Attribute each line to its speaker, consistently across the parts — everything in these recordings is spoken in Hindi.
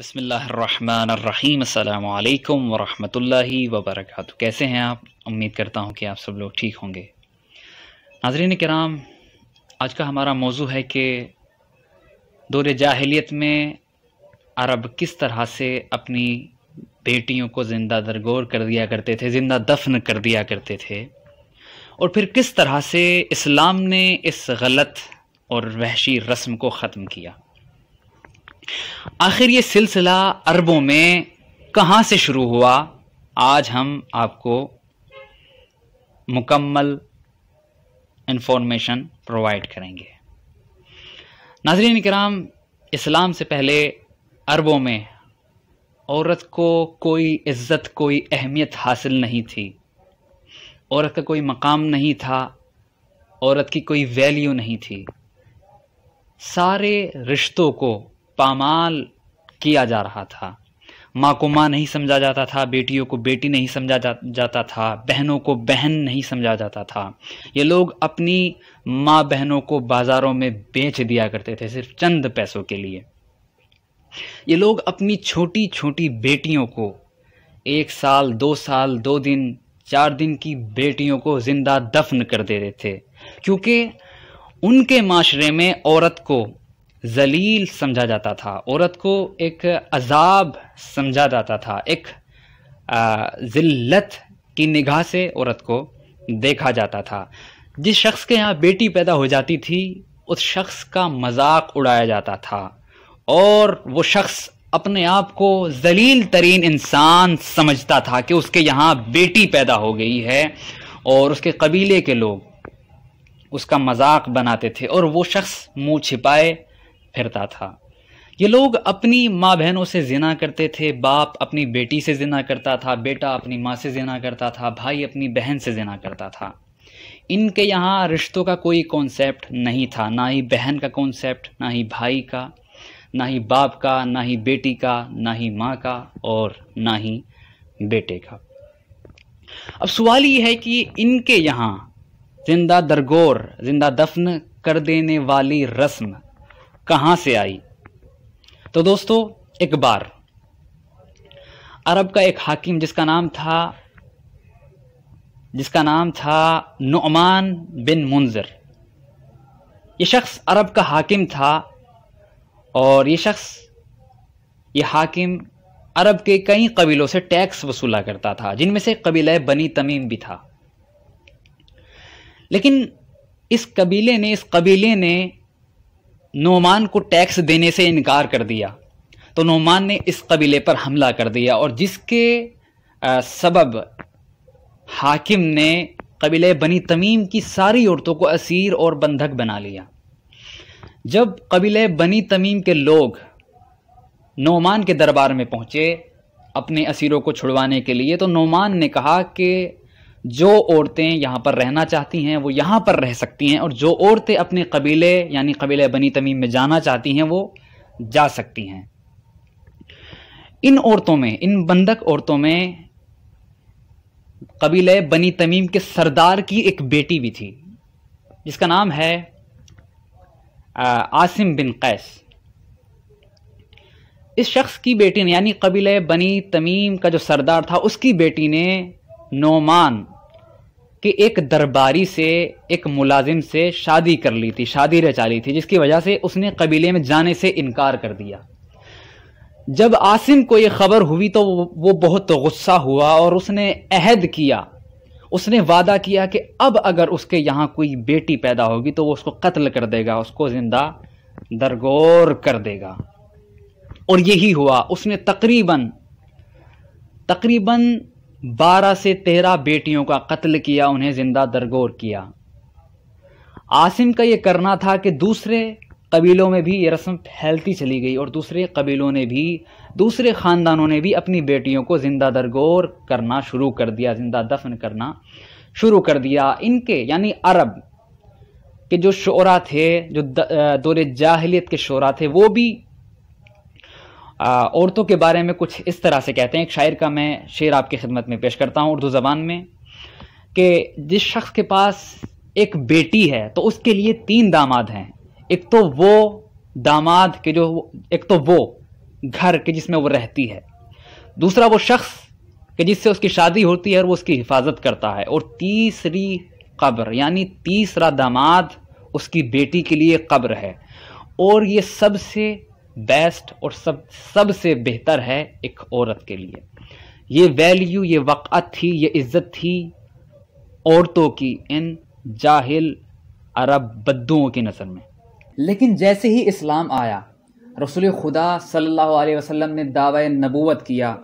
Speaker 1: बसमीम् अल्लाम वरहि वबरक कैसे हैं आप उम्मीद करता हूँ कि आप सब लोग ठीक होंगे नाजरीन कराम आज का हमारा मौजू है कि दौर जाहलीत में अरब किस तरह से अपनी बेटियों को ज़िंदा दरगोर कर दिया करते थे ज़िंदा दफन कर दिया करते थे और फिर किस तरह से इस्लाम ने इस गलत और वहशी रस्म को ख़त्म किया आखिर ये सिलसिला अरबों में कहाँ से शुरू हुआ आज हम आपको मुकम्मल इन्फॉर्मेशन प्रोवाइड करेंगे नाजरीन कराम इस्लाम से पहले अरबों में औरत को कोई इज़्ज़त कोई अहमियत हासिल नहीं थी औरत का कोई मकाम नहीं था औरत की कोई वैल्यू नहीं थी सारे रिश्तों को पामाल किया जा रहा था माँ को माँ नहीं समझा जाता था बेटियों को बेटी नहीं समझा जा, जाता था बहनों को बहन नहीं समझा जाता था ये लोग अपनी माँ बहनों को बाज़ारों में बेच दिया करते थे सिर्फ चंद पैसों के लिए ये लोग अपनी छोटी छोटी बेटियों को एक साल दो साल दो दिन चार दिन की बेटियों को ज़िंदा दफन कर देते थे क्योंकि उनके माशरे में औरत को जलील समझा जाता था औरत को एक अजाब समझा जाता था एक ज़िल्लत की निगाह से औरत को देखा जाता था जिस शख्स के यहाँ बेटी पैदा हो जाती थी उस शख्स का मजाक उड़ाया जाता था और वो शख्स अपने आप को जलील तरीन इंसान समझता था कि उसके यहाँ बेटी पैदा हो गई है और उसके कबीले के लोग उसका मजाक बनाते थे और वो शख्स मुंह छिपाए फिरता था ये लोग अपनी माँ बहनों से जिना करते थे बाप अपनी बेटी से जिना करता था बेटा अपनी माँ से जिना करता था भाई अपनी बहन से जिना करता था इनके यहाँ रिश्तों का कोई कॉन्सेप्ट नहीं था ना ही बहन का कॉन्सेप्ट ना ही भाई का ना ही बाप का ना ही बेटी का ना ही माँ का और ना ही बेटे का अब सवाल ये है कि इनके यहाँ जिंदा दरगोर जिंदा दफन कर देने वाली रस्म कहां से आई तो दोस्तों एक बार अरब का एक हाकिम जिसका नाम था जिसका नाम था नुमान बिन मुंजर ये शख्स अरब का हाकिम था और ये शख्स ये हाकिम अरब के कई कबीलों से टैक्स वसूला करता था जिनमें से कबीला बनी तमीम भी था लेकिन इस कबीले ने इस कबीले ने नोमान को टैक्स देने से इनकार कर दिया तो नोमान ने इस कबीले पर हमला कर दिया और जिसके सबब हाकिम ने कबीले बनी तमीम की सारी औरतों को असीर और बंधक बना लिया जब कबीले बनी तमीम के लोग नोमान के दरबार में पहुँचे अपने असीरों को छुड़वाने के लिए तो नोमान ने कहा कि जो औरतें यहाँ पर रहना चाहती हैं वो यहाँ पर रह सकती हैं और जो औरतें अपने कबीले यानी कबीले बनी तमीम में जाना चाहती हैं वो जा सकती हैं इन औरतों में इन बंधक औरतों में कबीले बनी तमीम के सरदार की एक बेटी भी थी जिसका नाम है आसिम बिन कैस इस शख्स की बेटी ने यानी कबीले बनी तमीम का जो सरदार था उसकी बेटी ने नोमान कि एक दरबारी से एक मुलाजिम से शादी कर ली थी शादी रचा ली थी जिसकी वजह से उसने कबीले में जाने से इनकार कर दिया जब आसिम को यह खबर हुई तो वो बहुत गुस्सा हुआ और उसने अहद किया उसने वादा किया कि अब अगर उसके यहाँ कोई बेटी पैदा होगी तो वो उसको कत्ल कर देगा उसको जिंदा दरगोर कर देगा और यही हुआ उसने तकरीबन तकरीबन बारह से तेरह बेटियों का कत्ल किया उन्हें जिंदा दरगोर किया आसिम का ये करना था कि दूसरे कबीलों में भी ये रस्म फैलती चली गई और दूसरे कबीलों ने भी दूसरे ख़ानदानों ने भी अपनी बेटियों को ज़िंदा दरगोर करना शुरू कर दिया ज़िंदा दफन करना शुरू कर दिया इनके यानी अरब के जो शोरा थे जो दौरे जाहलीत के शोरा थे वो भी औरतों के बारे में कुछ इस तरह से कहते हैं एक शायर का मैं शेर आपकी खिदमत में पेश करता हूँ उर्दू ज़बान में कि जिस शख्स के पास एक बेटी है तो उसके लिए तीन दामाद हैं एक तो वो दामाद के जो एक तो वो घर के जिसमें वो रहती है दूसरा वो शख्स कि जिससे उसकी शादी होती है और वो उसकी हिफाजत करता है और तीसरी कब्र यानी तीसरा दामाद उसकी बेटी के लिए कब्र है और ये सबसे बेस्ट और सब सबसे बेहतर है एक औरत के लिए ये वैल्यू ये वक़्त थी ये इज़्ज़त थी औरतों की इन जाहिल अरब बद्दुओं की नज़र में लेकिन जैसे ही इस्लाम आया रसूल खुदा सल्लल्लाहु अलैहि वसल्लम ने दावा नबूवत किया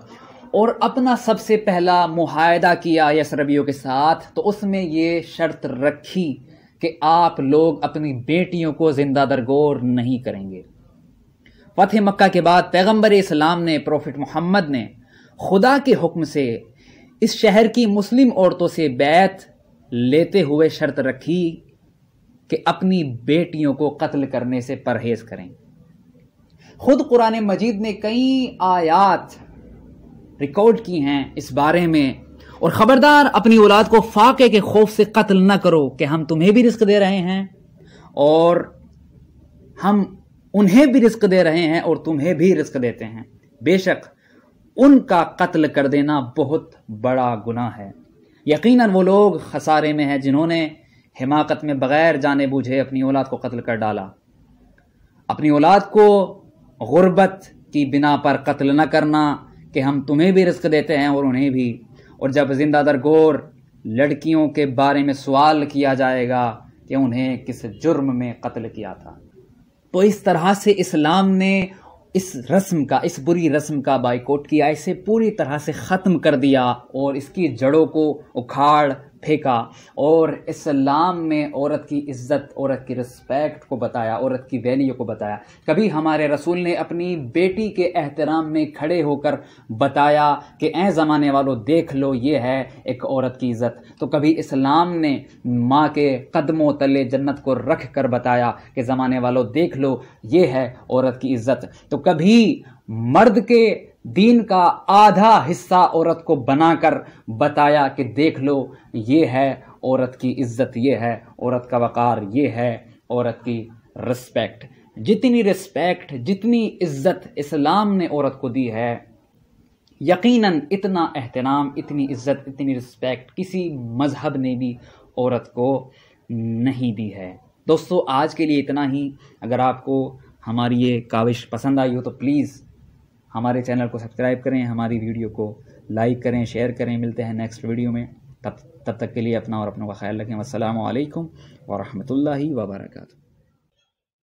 Speaker 1: और अपना सबसे पहला मुहायदा किया यसरबियों के साथ तो उसमें ये शर्त रखी कि आप लोग अपनी बेटियों को ज़िंदा दरगोर नहीं करेंगे फतेह मक्का के बाद पैगम्बर इस्लाम ने प्रोफिट मोहम्मद ने खुदा के हुक्म से इस शहर की मुस्लिम औरतों से बैत लेते हुए शर्त रखी कि अपनी बेटियों को कत्ल करने से परहेज करें खुद कुरान मजीद ने कई आयात रिकॉर्ड की हैं इस बारे में और ख़बरदार अपनी औलाद को फाके के खौफ से कत्ल न करो कि हम तुम्हें भी रिस्क दे रहे हैं और हम उन्हें भी रिस्क दे रहे हैं और तुम्हें भी रिस्क देते हैं बेशक उनका कत्ल कर देना बहुत बड़ा गुना है यकीनन वो लोग खसारे में हैं जिन्होंने हिमाकत में बगैर जाने बूझे अपनी औलाद को कत्ल कर डाला अपनी औलाद को गुर्बत की बिना पर कत्ल न करना कि हम तुम्हें भी रिस्क देते हैं और उन्हें भी और जब जिंदा दरगोर लड़कियों के बारे में सवाल किया जाएगा कि उन्हें किस जुर्म में कत्ल किया था तो इस तरह से इस्लाम ने इस रस्म का इस बुरी रस्म का बाइकोट किया इसे पूरी तरह से ख़त्म कर दिया और इसकी जड़ों को उखाड़ फेंका और इस्लाम में औरत की इज्जत औरत की रिस्पेक्ट को बताया औरत की वैल्यू को बताया कभी हमारे रसूल ने अपनी बेटी के एहतराम में खड़े होकर बताया कि ए ज़माने वालों देख लो ये है एक औरत की इज्जत तो कभी इस्लाम ने माँ के कदमों तले जन्नत को रख कर बताया कि ज़माने वालों देख लो ये है औरत की इज्जत तो कभी मर्द के दीन का आधा हिस्सा औरत को बनाकर बताया कि देख लो ये है औरत की इज्जत ये है औरत का वक़ार ये है औरत की रिस्पेक्ट जितनी रिस्पेक्ट जितनी इज्जत इस्लाम ने औरत को दी है यकीनन इतना एहतराम इतनी इज्जत इतनी रिस्पेक्ट किसी मज़हब ने भी औरत को नहीं दी है दोस्तों आज के लिए इतना ही अगर आपको हमारी ये काविश पसंद आई हो तो प्लीज़ हमारे चैनल को सब्सक्राइब करें हमारी वीडियो को लाइक करें शेयर करें मिलते हैं नेक्स्ट वीडियो में तब तब तक के लिए अपना और अपनों का ख्याल रखें वालेकुम वरहमल वर्का